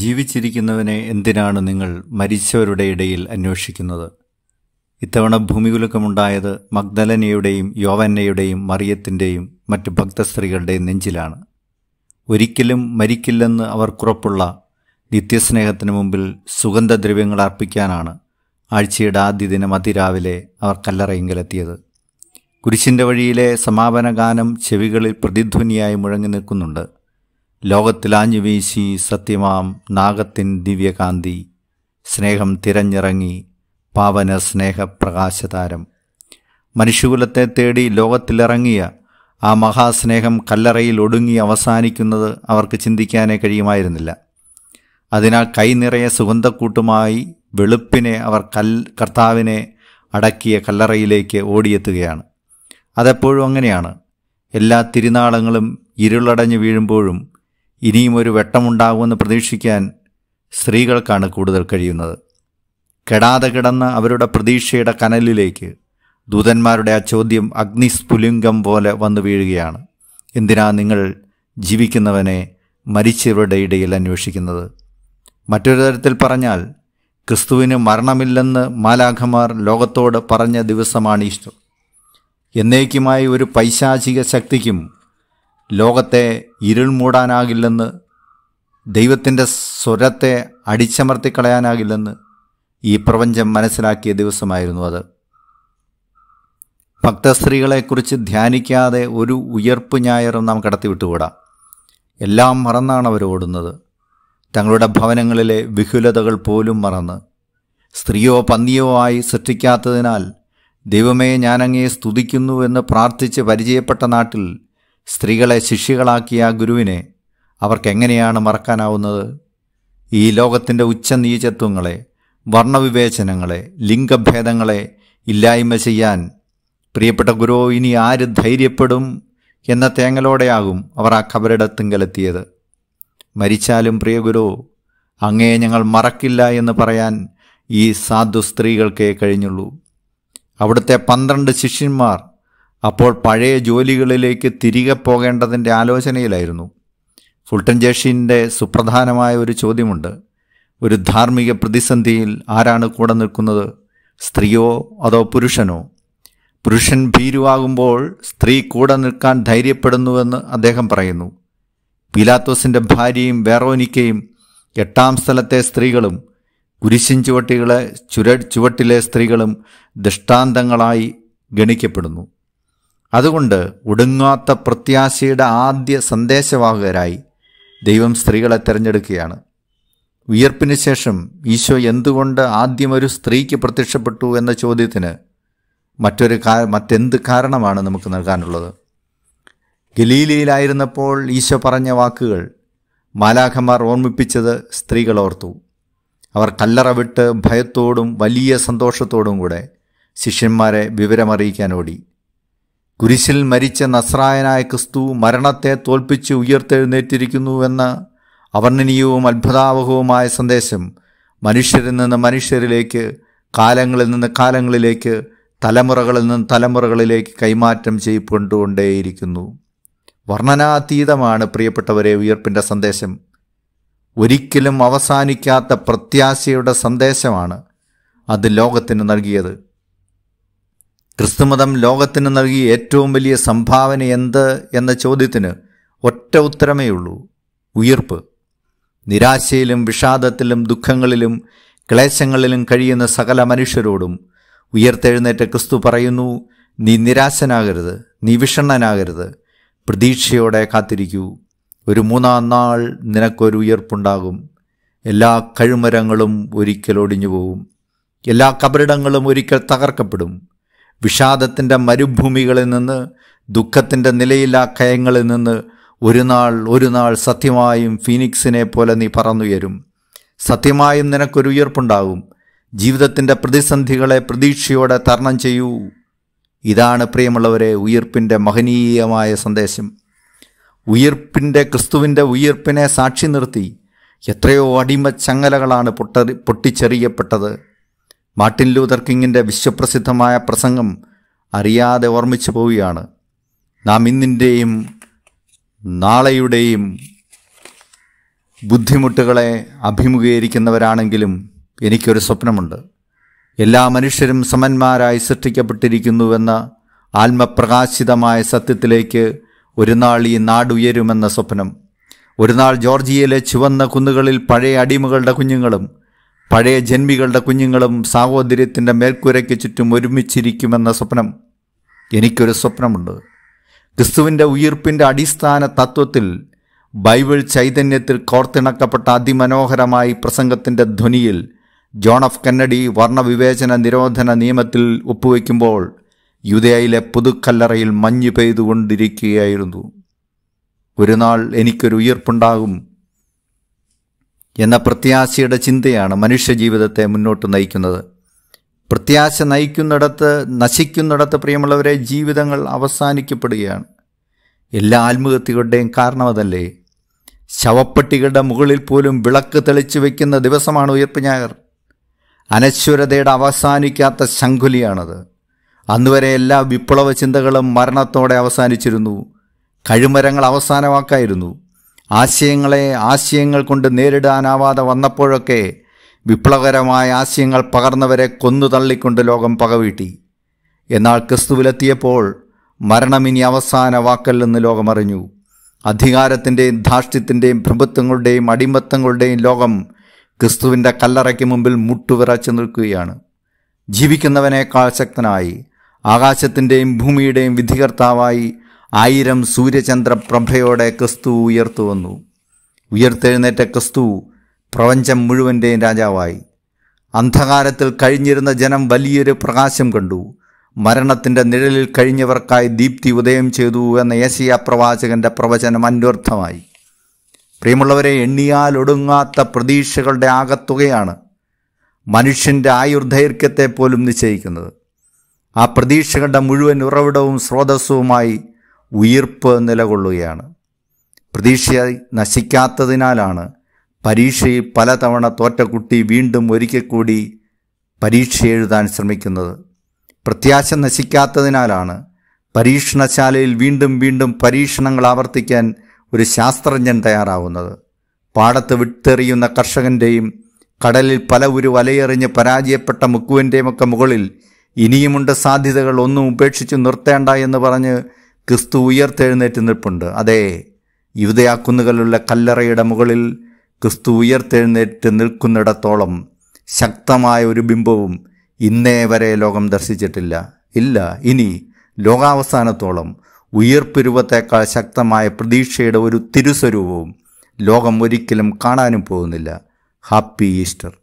ജീവിച്ചിരിക്കുന്നവനെ എന്തിനാണ് നിങ്ങൾ മരിച്ചവരുടെ ഇടയിൽ അന്വേഷിക്കുന്നത് ഇത്തവണ ഭൂമികുലുക്കമുണ്ടായത് മഗ്ദലനയുടെയും യോവന്നയുടെയും മറിയത്തിൻ്റെയും മറ്റ് ഭക്തസ്ത്രീകളുടെയും നെഞ്ചിലാണ് ഒരിക്കലും മരിക്കില്ലെന്ന് അവർക്കുറപ്പുള്ള നിത്യസ്നേഹത്തിന് മുമ്പിൽ സുഗന്ധദ്രവ്യങ്ങൾ അർപ്പിക്കാനാണ് ആഴ്ചയുടെ ആദ്യ ദിനം അതിരാവിലെ അവർ കല്ലറയിങ്കലെത്തിയത് കുരിശിൻ്റെ വഴിയിലെ സമാപന ഗാനം ചെവികളിൽ പ്രതിധ്വനിയായി മുഴങ്ങി നിൽക്കുന്നുണ്ട് ലോകത്തിലാഞ്ഞു വീശി സത്യമാം നാഗത്തിൻ ദിവ്യകാന്തി സ്നേഹം തിരഞ്ഞിറങ്ങി പാവന സ്നേഹപ്രകാശതാരം മനുഷ്യകുലത്തെ തേടി ലോകത്തിലിറങ്ങിയ ആ മഹാസ്നേഹം കല്ലറയിൽ ഒടുങ്ങി അവസാനിക്കുന്നത് അവർക്ക് ചിന്തിക്കാനേ കഴിയുമായിരുന്നില്ല അതിനാൽ കൈനിറയ സുഗന്ധക്കൂട്ടുമായി വെളുപ്പിനെ അവർ കൽ കർത്താവിനെ അടക്കിയ കല്ലറയിലേക്ക് ഓടിയെത്തുകയാണ് അതെപ്പോഴും അങ്ങനെയാണ് എല്ലാ തിരുനാളങ്ങളും ഇരുളടഞ്ഞു വീഴുമ്പോഴും ഇനിയും ഒരു വെട്ടമുണ്ടാകുമെന്ന് പ്രതീക്ഷിക്കാൻ സ്ത്രീകൾക്കാണ് കൂടുതൽ കഴിയുന്നത് കെടാതെ കിടന്ന് അവരുടെ പ്രതീക്ഷയുടെ കനലിലേക്ക് ദൂതന്മാരുടെ ആ ചോദ്യം അഗ്നിസ്ഫുലിംഗം പോലെ വന്നു വീഴുകയാണ് എന്തിനാ നിങ്ങൾ ജീവിക്കുന്നവനെ മരിച്ചവരുടെ ഇടയിൽ അന്വേഷിക്കുന്നത് മറ്റൊരു തരത്തിൽ പറഞ്ഞാൽ ക്രിസ്തുവിന് മരണമില്ലെന്ന് മാലാഖമാർ ലോകത്തോട് പറഞ്ഞ ദിവസമാണ് ഇഷ്ടം എന്നേക്കുമായി ഒരു പൈശാചിക ശക്തിക്കും ലോകത്തെ ഇരുൾ മൂടാനാകില്ലെന്ന് ദൈവത്തിൻ്റെ സ്വരത്തെ അടിച്ചമർത്തിക്കളയാനാകില്ലെന്ന് ഈ പ്രപഞ്ചം മനസ്സിലാക്കിയ ദിവസമായിരുന്നു അത് ഭക്തസ്ത്രീകളെക്കുറിച്ച് ധ്യാനിക്കാതെ ഒരു ഉയർപ്പ് ഞായറും നാം കടത്തിവിട്ടുകൂടാ എല്ലാം മറന്നാണ് അവർ ഓടുന്നത് തങ്ങളുടെ ഭവനങ്ങളിലെ വിഹുലതകൾ പോലും മറന്ന് സ്ത്രീയോ പന്നിയോ ആയി സൃഷ്ടിക്കാത്തതിനാൽ ദൈവമേ ഞാനങ്ങയെ സ്തുതിക്കുന്നു എന്ന് പ്രാർത്ഥിച്ച് പരിചയപ്പെട്ട നാട്ടിൽ സ്ത്രീകളെ ശിഷ്യകളാക്കിയ ഗുരുവിനെ അവർക്കെങ്ങനെയാണ് മറക്കാനാവുന്നത് ഈ ലോകത്തിൻ്റെ ഉച്ചനീചത്വങ്ങളെ വർണ്ണവിവേചനങ്ങളെ ലിംഗഭേദങ്ങളെ ഇല്ലായ്മ ചെയ്യാൻ പ്രിയപ്പെട്ട ഗുരു ഇനി ആര് ധൈര്യപ്പെടും എന്ന തേങ്ങലോടെയാകും അവർ ആ ഖബറിടത്തിങ്കലെത്തിയത് മരിച്ചാലും പ്രിയ ഗുരു അങ്ങയെ ഞങ്ങൾ മറക്കില്ല എന്ന് പറയാൻ ഈ സാധു സ്ത്രീകൾക്കേ കഴിഞ്ഞുള്ളൂ അവിടുത്തെ പന്ത്രണ്ട് ശിഷ്യന്മാർ അപ്പോൾ പഴയ ജോലികളിലേക്ക് തിരികെ പോകേണ്ടതിൻ്റെ ആലോചനയിലായിരുന്നു ഫുൾട്ടൻ ജേഷിൻ്റെ സുപ്രധാനമായ ഒരു ചോദ്യമുണ്ട് ഒരു ധാർമ്മിക പ്രതിസന്ധിയിൽ ആരാണ് കൂടെ നിൽക്കുന്നത് സ്ത്രീയോ അതോ പുരുഷനോ പുരുഷൻ ഭീരുവാകുമ്പോൾ സ്ത്രീ കൂടെ നിൽക്കാൻ ധൈര്യപ്പെടുന്നുവെന്ന് അദ്ദേഹം പറയുന്നു പീലാത്തോസിൻ്റെ ഭാര്യയും വേറോനിക്കയും എട്ടാം സ്ഥലത്തെ സ്ത്രീകളും കുരിശിൻ ചുവട്ടികളെ ചുര ചുവട്ടിലെ സ്ത്രീകളും ദൃഷ്ടാന്തങ്ങളായി ഗണിക്കപ്പെടുന്നു അതുകൊണ്ട് ഒടുങ്ങാത്ത പ്രത്യാശയുടെ ആദ്യ സന്ദേശവാഹകരായി ദൈവം സ്ത്രീകളെ തിരഞ്ഞെടുക്കുകയാണ് വിയർപ്പിന് ശേഷം ഈശോ എന്തുകൊണ്ട് ആദ്യം ഒരു സ്ത്രീക്ക് പ്രത്യക്ഷപ്പെട്ടു എന്ന ചോദ്യത്തിന് മറ്റൊരു കാ മറ്റെന്ത് കാരണമാണ് നമുക്ക് നൽകാനുള്ളത് ഗലീലയിലായിരുന്നപ്പോൾ ഈശോ പറഞ്ഞ വാക്കുകൾ മാലാഖമാർ ഓർമ്മിപ്പിച്ചത് സ്ത്രീകൾ ഓർത്തു അവർ കല്ലറ വിട്ട് ഭയത്തോടും വലിയ സന്തോഷത്തോടും കൂടെ ശിഷ്യന്മാരെ വിവരമറിയിക്കാൻ ഓടി കുരിശിൽ മരിച്ച നസ്രായനായ ക്രിസ്തു മരണത്തെ തോൽപ്പിച്ച് ഉയർത്തെഴുന്നേറ്റിരിക്കുന്നുവെന്ന് അവർണ്ണനീയവും അത്ഭുതാവഹവുമായ സന്ദേശം മനുഷ്യരിൽ നിന്ന് മനുഷ്യരിലേക്ക് കാലങ്ങളിൽ നിന്ന് കാലങ്ങളിലേക്ക് തലമുറകളിൽ നിന്ന് തലമുറകളിലേക്ക് കൈമാറ്റം ചെയ്യപ്പെട്ടുകൊണ്ടേയിരിക്കുന്നു വർണ്ണനാതീതമാണ് പ്രിയപ്പെട്ടവരെ ഉയർപ്പിൻ്റെ സന്ദേശം ഒരിക്കലും അവസാനിക്കാത്ത പ്രത്യാശയുടെ സന്ദേശമാണ് അത് ലോകത്തിന് നൽകിയത് ക്രിസ്തുമതം ലോകത്തിന് നൽകിയ ഏറ്റവും വലിയ സംഭാവന എന്ത് എന്ന ചോദ്യത്തിന് ഒറ്റ ഉത്തരമേ ഉള്ളൂ ഉയർപ്പ് നിരാശയിലും വിഷാദത്തിലും ദുഃഖങ്ങളിലും ക്ലേശങ്ങളിലും കഴിയുന്ന സകല മനുഷ്യരോടും ഉയർത്തെഴുന്നേറ്റ ക്രിസ്തു പറയുന്നു നീ നിരാശനാകരുത് നീ വിഷണ്ണനാകരുത് പ്രതീക്ഷയോടെ കാത്തിരിക്കൂ ഒരു മൂന്നാം നാൾ നിനക്കൊരു ഉയർപ്പുണ്ടാകും എല്ലാ കഴുമരങ്ങളും ഒരിക്കൽ ഒടിഞ്ഞു പോവും എല്ലാ കബറിടങ്ങളും ഒരിക്കൽ തകർക്കപ്പെടും വിഷാദത്തിൻ്റെ മരുഭൂമികളിൽ നിന്ന് ദുഃഖത്തിൻ്റെ നിലയില്ലാ കയങ്ങളിൽ നിന്ന് ഒരു നാൾ ഒരു നാൾ സത്യമായും ഫീനിക്സിനെ പോലെ നീ പറന്നുയരും സത്യമായും നിനക്കൊരു ഉയർപ്പുണ്ടാകും ജീവിതത്തിൻ്റെ പ്രതിസന്ധികളെ പ്രതീക്ഷയോടെ തരണം ചെയ്യൂ ഇതാണ് പ്രിയമുള്ളവരെ ഉയർപ്പിൻ്റെ മഹനീയമായ സന്ദേശം ഉയർപ്പിൻ്റെ ക്രിസ്തുവിൻ്റെ ഉയർപ്പിനെ സാക്ഷി നിർത്തി എത്രയോ ചങ്ങലകളാണ് പൊട്ടറി പൊട്ടിച്ചെറിയപ്പെട്ടത് മാർട്ടിൻ ലൂതർ കിങ്ങിൻ്റെ വിശ്വപ്രസിദ്ധമായ പ്രസംഗം അറിയാതെ ഓർമ്മിച്ചു പോവുകയാണ് നാം ഇന്നിൻ്റെയും നാളെയുടെയും ബുദ്ധിമുട്ടുകളെ അഭിമുഖീകരിക്കുന്നവരാണെങ്കിലും എനിക്കൊരു സ്വപ്നമുണ്ട് എല്ലാ മനുഷ്യരും സമന്മാരായി സൃഷ്ടിക്കപ്പെട്ടിരിക്കുന്നുവെന്ന ആത്മപ്രകാശിതമായ സത്യത്തിലേക്ക് ഒരു നാൾ ഈ നാടുയരുമെന്ന സ്വപ്നം ഒരു നാൾ ജോർജിയയിലെ ചുവന്ന കുന്നുകളിൽ പഴയ അടിമകളുടെ കുഞ്ഞുങ്ങളും പഴയ ജന്മികളുടെ കുഞ്ഞുങ്ങളും സാഹോദര്യത്തിൻ്റെ മേൽക്കൂരയ്ക്ക് ചുറ്റും ഒരുമിച്ചിരിക്കുമെന്ന സ്വപ്നം എനിക്കൊരു സ്വപ്നമുണ്ട് ക്രിസ്തുവിൻ്റെ ഉയർപ്പിൻ്റെ അടിസ്ഥാന തത്വത്തിൽ ബൈബിൾ ചൈതന്യത്തിൽ കോർത്തിണക്കപ്പെട്ട അതിമനോഹരമായി പ്രസംഗത്തിൻ്റെ ധ്വനിയിൽ ജോൺ ഓഫ് കെന്നഡി വർണ്ണവിവേചന നിരോധന നിയമത്തിൽ ഒപ്പുവെക്കുമ്പോൾ യുദയയിലെ പുതുക്കല്ലറയിൽ മഞ്ഞ് പെയ്തുകൊണ്ടിരിക്കുകയായിരുന്നു ഒരു നാൾ എനിക്കൊരു ഉയർപ്പുണ്ടാകും എന്ന പ്രത്യാശയുടെ ചിന്തയാണ് മനുഷ്യജീവിതത്തെ മുന്നോട്ട് നയിക്കുന്നത് പ്രത്യാശ നയിക്കുന്നിടത്ത് നശിക്കുന്നിടത്ത് പ്രിയമുള്ളവരെ ജീവിതങ്ങൾ അവസാനിക്കപ്പെടുകയാണ് എല്ലാ ആത്മഹത്യകളുടെയും കാരണം അതല്ലേ ശവപ്പെട്ടികളുടെ മുകളിൽ പോലും വിളക്ക് തെളിച്ചു വയ്ക്കുന്ന ദിവസമാണ് ഉയർപ്പിഞ്ഞാകർ അനശ്വരതയുടെ അവസാനിക്കാത്ത ശങ്കുലിയാണത് അന്നുവരെ എല്ലാ വിപ്ലവ ചിന്തകളും മരണത്തോടെ അവസാനിച്ചിരുന്നു കഴിമരങ്ങൾ അവസാനമാക്കായിരുന്നു ആശയങ്ങളെ ആശയങ്ങൾ കൊണ്ട് നേരിടാനാവാതെ വന്നപ്പോഴൊക്കെ വിപ്ലവകരമായ ആശയങ്ങൾ പകർന്നവരെ കൊന്നു തള്ളിക്കൊണ്ട് ലോകം പകവീട്ടി എന്നാൽ ക്രിസ്തുവിലെത്തിയപ്പോൾ മരണമിനി അവസാന വാക്കല്ലെന്ന് ലോകമറിഞ്ഞു അധികാരത്തിൻ്റെയും ധാർഷ്ട്യത്തിൻ്റെയും പ്രഭുത്വങ്ങളുടെയും അടിമത്തങ്ങളുടെയും ലോകം ക്രിസ്തുവിൻ്റെ കല്ലറയ്ക്ക് മുമ്പിൽ മുട്ടുവിറച്ചു നിൽക്കുകയാണ് ജീവിക്കുന്നവനേക്കാൾ ശക്തനായി ആകാശത്തിൻ്റെയും ഭൂമിയുടെയും വിധികർത്താവായി ആയിരം സൂര്യചന്ദ്രപ്രഭയോടെ ക്രിസ്തു ഉയർത്തു വന്നു ഉയർത്തെഴുന്നേറ്റ ക്രിസ്തു പ്രപഞ്ചം മുഴുവൻ്റെയും രാജാവായി അന്ധകാരത്തിൽ കഴിഞ്ഞിരുന്ന ജനം വലിയൊരു പ്രകാശം കണ്ടു മരണത്തിൻ്റെ നിഴലിൽ കഴിഞ്ഞവർക്കായി ദീപ്തി ഉദയം ചെയ്തു എന്ന ഏഷ്യ പ്രവാചകൻ്റെ പ്രവചനം അന്വർത്ഥമായി പ്രിയമുള്ളവരെ എണ്ണിയാൽ ഒടുങ്ങാത്ത പ്രതീക്ഷകളുടെ ആകത്തുകയാണ് മനുഷ്യൻ്റെ ആയുർദൈർഘ്യത്തെ പോലും നിശ്ചയിക്കുന്നത് ആ പ്രതീക്ഷകളുടെ മുഴുവൻ ഉറവിടവും സ്രോതസ്സുമായി ഉയർപ്പ് നിലകൊള്ളുകയാണ് പ്രതീക്ഷ നശിക്കാത്തതിനാലാണ് പരീക്ഷയിൽ പലതവണ തോറ്റ കുട്ടി വീണ്ടും ഒരിക്കൽ കൂടി പരീക്ഷ എഴുതാൻ ശ്രമിക്കുന്നത് പ്രത്യാശ നശിക്കാത്തതിനാലാണ് പരീക്ഷണശാലയിൽ വീണ്ടും വീണ്ടും പരീക്ഷണങ്ങൾ ആവർത്തിക്കാൻ ഒരു ശാസ്ത്രജ്ഞൻ തയ്യാറാവുന്നത് പാടത്ത് വിട്ടെറിയുന്ന കർഷകൻ്റെയും കടലിൽ പല ഒരു വലയെറിഞ്ഞ് പരാജയപ്പെട്ട മുക്കുവിൻ്റെയുമൊക്കെ മുകളിൽ ഇനിയുമുണ്ട് സാധ്യതകൾ ഒന്നും ഉപേക്ഷിച്ച് നിർത്തേണ്ട എന്ന് പറഞ്ഞ് ക്രിസ്തു ഉയർത്തെഴുന്നേറ്റ് നിൽപ്പുണ്ട് അതെ യുവതയാക്കുന്നുകളുള്ള കല്ലറയുടെ മുകളിൽ ക്രിസ്തു ഉയർത്തെഴുന്നേറ്റ് നിൽക്കുന്നിടത്തോളം ശക്തമായ ഒരു ബിംബവും ഇന്നേ വരെ ലോകം ദർശിച്ചിട്ടില്ല ഇല്ല ഇനി ലോകാവസാനത്തോളം ഉയർപ്പിരുവത്തേക്കാൾ ശക്തമായ പ്രതീക്ഷയുടെ ഒരു തിരുസ്വരൂപവും ലോകം ഒരിക്കലും കാണാനും പോകുന്നില്ല ഹാപ്പി ഈസ്റ്റർ